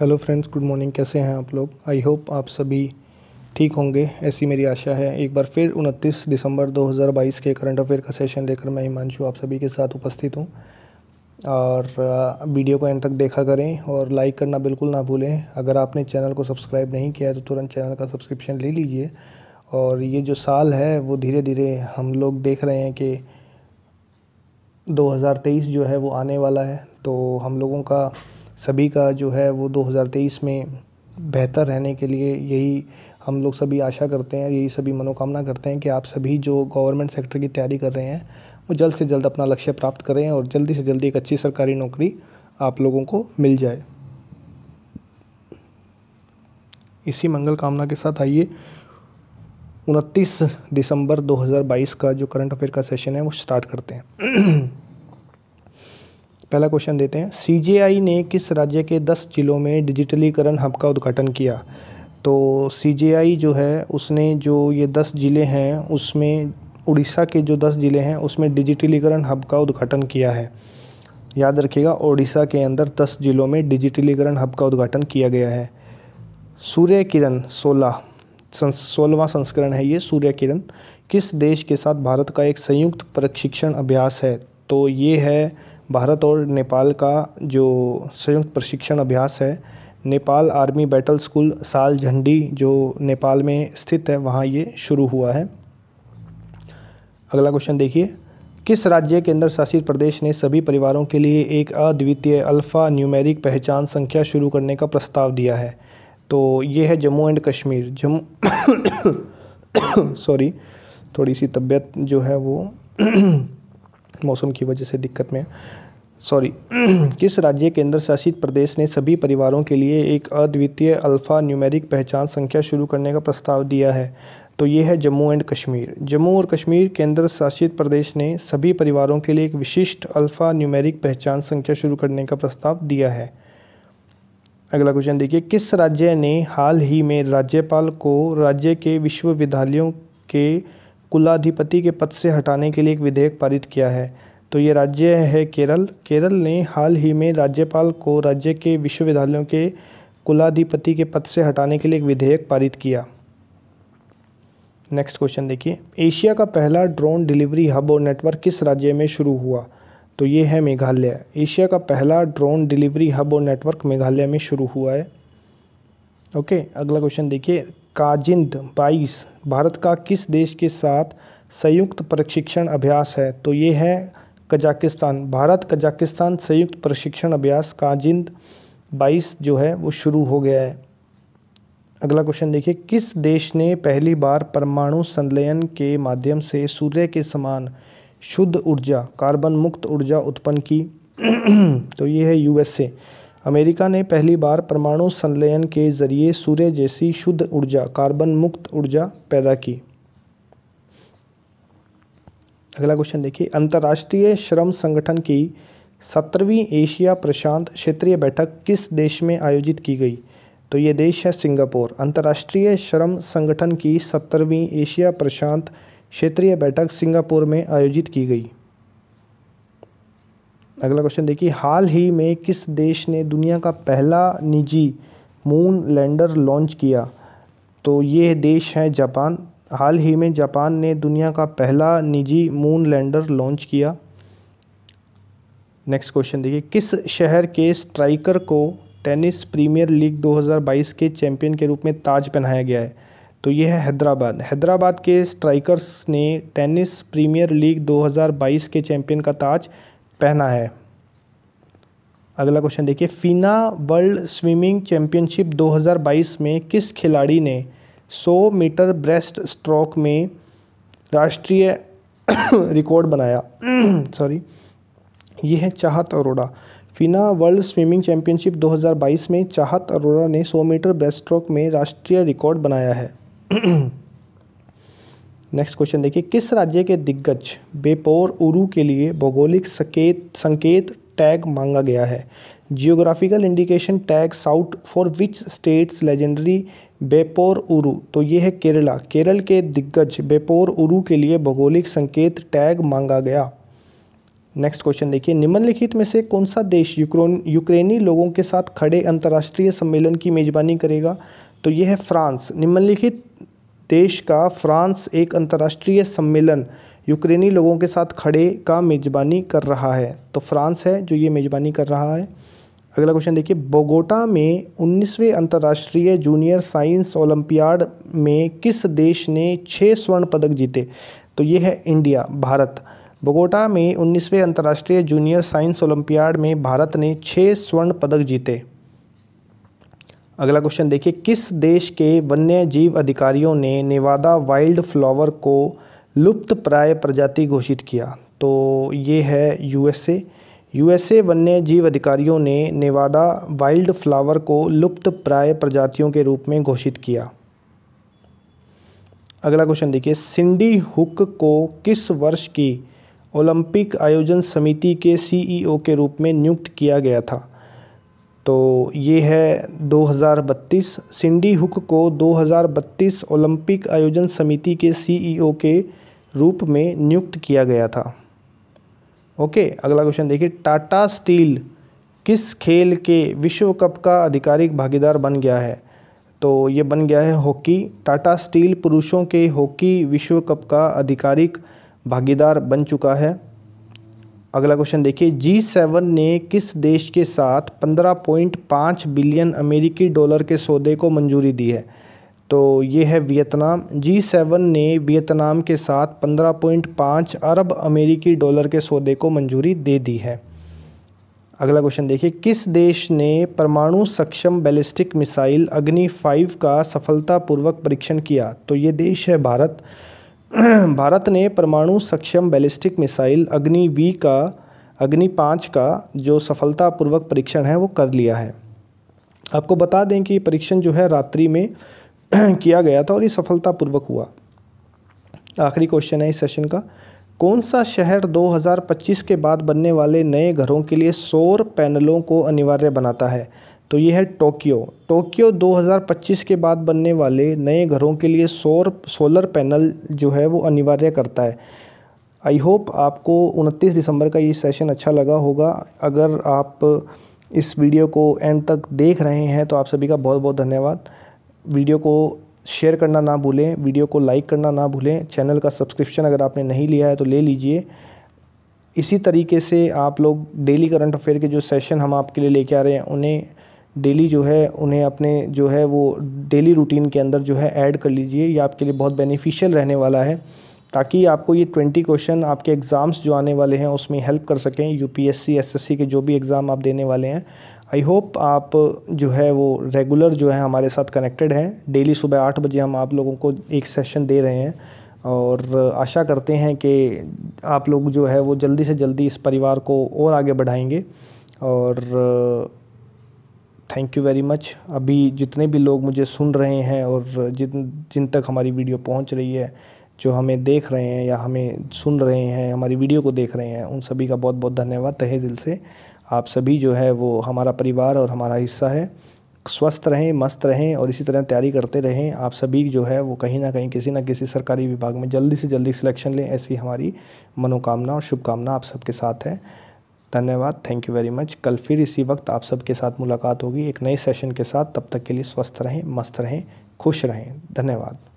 hello friends good morning कैसे हैं आप लोग आई होप आप सभी ठीक होंगे ऐसी मेरी आशा है एक बार फिर 29 दिसंबर 2022 के करंट अफेयर का सेशन लेकर मैं हिमांशु आप सभी के साथ उपस्थित हूं और वीडियो को एंड तक देखा करें और लाइक करना बिल्कुल ना भूलें अगर आपने चैनल को सब्सक्राइब नहीं किया है तो तुरंत चैनल का सब्सक्रिप्शन ले लीजिए और ये जो साल है वो धीरे धीरे हम लोग देख रहे हैं कि 2023 जो है वो आने वाला है तो हम लोगों का सभी का जो है वो 2023 में बेहतर रहने के लिए यही हम लोग सभी आशा करते हैं यही सभी मनोकामना करते हैं कि आप सभी जो गवर्नमेंट सेक्टर की तैयारी कर रहे हैं वो जल्द से जल्द अपना लक्ष्य प्राप्त करें और जल्दी से जल्दी एक अच्छी सरकारी नौकरी आप लोगों को मिल जाए इसी मंगल कामना के साथ आइए उनतीस दिसंबर 2022 का जो करंट अफेयर का सेशन है वो स्टार्ट करते हैं पहला क्वेश्चन देते हैं सीजेआई ने किस राज्य के दस जिलों में डिजिटलीकरण हब का उद्घाटन किया तो सीजेआई जो है उसने जो ये दस ज़िले हैं उसमें उड़ीसा के जो दस ज़िले हैं उसमें डिजिटलीकरण हब का उद्घाटन किया है याद रखिएगा ओडिशा के अंदर दस ज़िलों में डिजिटलीकरण हब का उद्घाटन किया गया है सूर्य किरण सोलह सोलहवां संस्करण है ये सूर्य किरण किस देश के साथ भारत का एक संयुक्त प्रशिक्षण अभ्यास है तो ये है भारत और नेपाल का जो संयुक्त प्रशिक्षण अभ्यास है नेपाल आर्मी बैटल स्कूल साल झंडी जो नेपाल में स्थित है वहाँ ये शुरू हुआ है अगला क्वेश्चन देखिए किस राज्य केंद्र शासित प्रदेश ने सभी परिवारों के लिए एक अद्वितीय अल्फ़ा न्यूमेरिक पहचान संख्या शुरू करने का प्रस्ताव दिया है तो ये है जम्मू एंड कश्मीर जम्मू सॉरी थोड़ी सी तबीयत जो है वो मौसम की वजह से दिक्कत में सॉरी किस राज्य केंद्र शासित प्रदेश ने सभी परिवारों के लिए एक अद्वितीय अल्फ़ा न्यूमेरिक पहचान संख्या शुरू करने का प्रस्ताव दिया है तो ये है जम्मू एंड कश्मीर जम्मू और कश्मीर केंद्र शासित प्रदेश ने सभी परिवारों के लिए एक विशिष्ट अल्फ़ा न्यूमेरिक पहचान संख्या शुरू करने का प्रस्ताव दिया है अगला क्वेश्चन देखिए किस राज्य ने हाल ही में राज्यपाल को राज्य के विश्वविद्यालयों के कुलाधिपति के पद से हटाने के लिए एक विधेयक पारित किया है तो ये राज्य है केरल केरल ने हाल ही में राज्यपाल को राज्य के विश्वविद्यालयों के कुलाधिपति के पद से हटाने के लिए एक विधेयक पारित किया नेक्स्ट क्वेश्चन देखिए एशिया का पहला ड्रोन डिलीवरी हब और नेटवर्क किस राज्य में शुरू हुआ तो ये है मेघालय एशिया का पहला ड्रोन डिलीवरी हब और नेटवर्क मेघालय में शुरू हुआ है ओके अगला क्वेश्चन देखिए काजिंद बाईस भारत का किस देश के साथ संयुक्त प्रशिक्षण अभ्यास है तो ये है कजाकिस्तान भारत कजाकिस्तान संयुक्त प्रशिक्षण अभ्यास काजिंद बाईस जो है वो शुरू हो गया है अगला क्वेश्चन देखिए किस देश ने पहली बार परमाणु संलयन के माध्यम से सूर्य के समान शुद्ध ऊर्जा कार्बन मुक्त ऊर्जा उत्पन्न की तो ये है यूएसए अमेरिका ने पहली बार परमाणु संलयन के जरिए सूर्य जैसी शुद्ध ऊर्जा कार्बन मुक्त ऊर्जा पैदा की अगला क्वेश्चन देखिए अंतर्राष्ट्रीय श्रम संगठन की सत्रहवीं एशिया प्रशांत क्षेत्रीय बैठक किस देश में आयोजित की गई तो ये देश है सिंगापुर अंतर्राष्ट्रीय श्रम संगठन की सत्तरवीं एशिया प्रशांत क्षेत्रीय बैठक सिंगापुर में आयोजित की गई अगला क्वेश्चन देखिए हाल ही में किस देश ने दुनिया का पहला निजी मून लैंडर लॉन्च किया तो ये देश है जापान हाल ही में जापान ने दुनिया का पहला निजी मून लैंडर लॉन्च किया नेक्स्ट क्वेश्चन देखिए किस शहर के स्ट्राइकर को टेनिस प्रीमियर लीग 2022 के चैंपियन के रूप में ताज पहनाया गया है तो ये है हैदराबाद हैदराबाद के स्ट्राइकर्स ने टेनिस प्रीमियर लीग 2022 के चैंपियन का ताज पहना है अगला क्वेश्चन देखिए फीना वर्ल्ड स्विमिंग चैम्पियनशिप 2022 में किस खिलाड़ी ने 100 मीटर ब्रेस्ट स्ट्रोक में राष्ट्रीय रिकॉर्ड बनाया सॉरी ये है Chahat Arora FINA world swimming championship 2022 में चाहत अरोड़ा ने 100 मीटर ब्रेस्ट स्ट्रोक में राष्ट्रीय रिकॉर्ड बनाया है नेक्स्ट क्वेश्चन देखिए किस राज्य के दिग्गज बेपोर उरू के लिए भौगोलिक संकेत संकेत टैग मांगा गया है geographical indication tag south for which states legendary Beypore Uru तो ये है केरला केरल के दिग्गज बेपोर उरू के लिए भौगोलिक संकेत टैग मांगा गया नेक्स्ट क्वेश्चन देखिए निम्नलिखित में से कौन सा देश यूक्रोन यूक्रेनी लोगों के साथ खड़े अंतर्राष्ट्रीय सम्मेलन की मेजबानी करेगा तो यह है फ्रांस निम्नलिखित देश का फ्रांस एक अंतर्राष्ट्रीय सम्मेलन यूक्रेनी लोगों के साथ खड़े का मेज़बानी कर रहा है तो फ्रांस है जो ये मेज़बानी कर रहा है अगला क्वेश्चन देखिए बोगोटा में 19वें अंतर्राष्ट्रीय जूनियर साइंस ओलंपियाड में किस देश ने छः स्वर्ण पदक जीते तो ये है इंडिया भारत बोगोटा में 19वें अंतर्राष्ट्रीय जूनियर साइंस ओलंपियाड में भारत ने छः स्वर्ण पदक जीते अगला क्वेश्चन देखिए किस देश के वन्य जीव अधिकारियों ने नेवादा वाइल्ड फ्लावर को लुप्त प्राय प्रजाति घोषित किया तो ये है यूएसए यूएसए वन्य जीव अधिकारियों ने नेवाडा वाइल्ड फ्लावर को लुप्त प्राय प्रजातियों के रूप में घोषित किया अगला क्वेश्चन देखिए सिंडी हुक को किस वर्ष की ओलंपिक आयोजन समिति के सीईओ e के रूप में नियुक्त किया गया था तो ये है 2032 सिंडी हुक को 2032 ओलंपिक आयोजन समिति के सीईओ e के रूप में नियुक्त किया गया था ओके अगला क्वेश्चन देखिए टाटा स्टील किस खेल के विश्व कप का आधिकारिक भागीदार बन गया है तो ये बन गया है हॉकी टाटा स्टील पुरुषों के हॉकी विश्व कप का आधिकारिक भागीदार बन चुका है अगला क्वेश्चन देखिए जी सेवन ने किस देश के साथ पंद्रह पॉइंट पाँच बिलियन अमेरिकी डॉलर के सौदे को मंजूरी दी है तो ये है वियतनाम जी सेवन ने वियतनाम के साथ पंद्रह पॉइंट पाँच अरब अमेरिकी डॉलर के सौदे को मंजूरी दे दी है अगला क्वेश्चन देखिए किस देश ने परमाणु सक्षम बैलिस्टिक मिसाइल अग्नि फाइव का सफलतापूर्वक परीक्षण किया तो ये देश है भारत भारत ने परमाणु सक्षम बैलिस्टिक मिसाइल अग्नि वी का अग्नि पाँच का जो सफलतापूर्वक परीक्षण है वो कर लिया है आपको बता दें कि ये परीक्षण जो है रात्रि में किया गया था और ये सफलतापूर्वक हुआ आखिरी क्वेश्चन है इस सेशन का कौन सा शहर 2025 के बाद बनने वाले नए घरों के लिए सौर पैनलों को अनिवार्य बनाता है तो ये है टोक्यो टोक्यो 2025 के बाद बनने वाले नए घरों के लिए सौर सोलर पैनल जो है वो अनिवार्य करता है आई होप आपको 29 दिसंबर का ये सेशन अच्छा लगा होगा अगर आप इस वीडियो को एंड तक देख रहे हैं तो आप सभी का बहुत बहुत धन्यवाद वीडियो को शेयर करना ना भूलें वीडियो को लाइक करना ना भूलें चैनल का सब्सक्रिप्शन अगर आपने नहीं लिया है तो ले लीजिए इसी तरीके से आप लोग डेली करंट अफेयर के जो सेशन हम आपके लिए लेके आ रहे हैं उन्हें डेली जो है उन्हें अपने जो है वो डेली रूटीन के अंदर जो है ऐड कर लीजिए ये आपके लिए बहुत बेनिफिशियल रहने वाला है ताकि आपको ये ट्वेंटी क्वेश्चन आपके एग्ज़ाम्स जो आने वाले हैं उसमें हेल्प कर सकें यूपीएससी एसएससी के जो भी एग्ज़ाम आप देने वाले हैं आई होप आप जो है वो रेगुलर जो है हमारे साथ कनेक्टेड हैं डेली सुबह आठ बजे हम आप लोगों को एक सेशन दे रहे हैं और आशा करते हैं कि आप लोग जो है वो जल्दी से जल्दी इस परिवार को और आगे बढ़ाएंगे और थैंक यू वेरी मच अभी जितने भी लोग मुझे सुन रहे हैं और जिन जिन तक हमारी वीडियो पहुंच रही है जो हमें देख रहे हैं या हमें सुन रहे हैं हमारी वीडियो को देख रहे हैं उन सभी का बहुत बहुत धन्यवाद तहे दिल से आप सभी जो है वो हमारा परिवार और हमारा हिस्सा है स्वस्थ रहें मस्त रहें और इसी तरह तैयारी करते रहें आप सभी जो है वो कहीं ना कहीं किसी ना किसी सरकारी विभाग में जल्दी से जल्दी सिलेक्शन लें ऐसी हमारी मनोकामना और शुभकामना आप सबके साथ है धन्यवाद थैंक यू वेरी मच कल फिर इसी वक्त आप सबके साथ मुलाकात होगी एक नए सेशन के साथ तब तक के लिए स्वस्थ रहें मस्त रहें खुश रहें धन्यवाद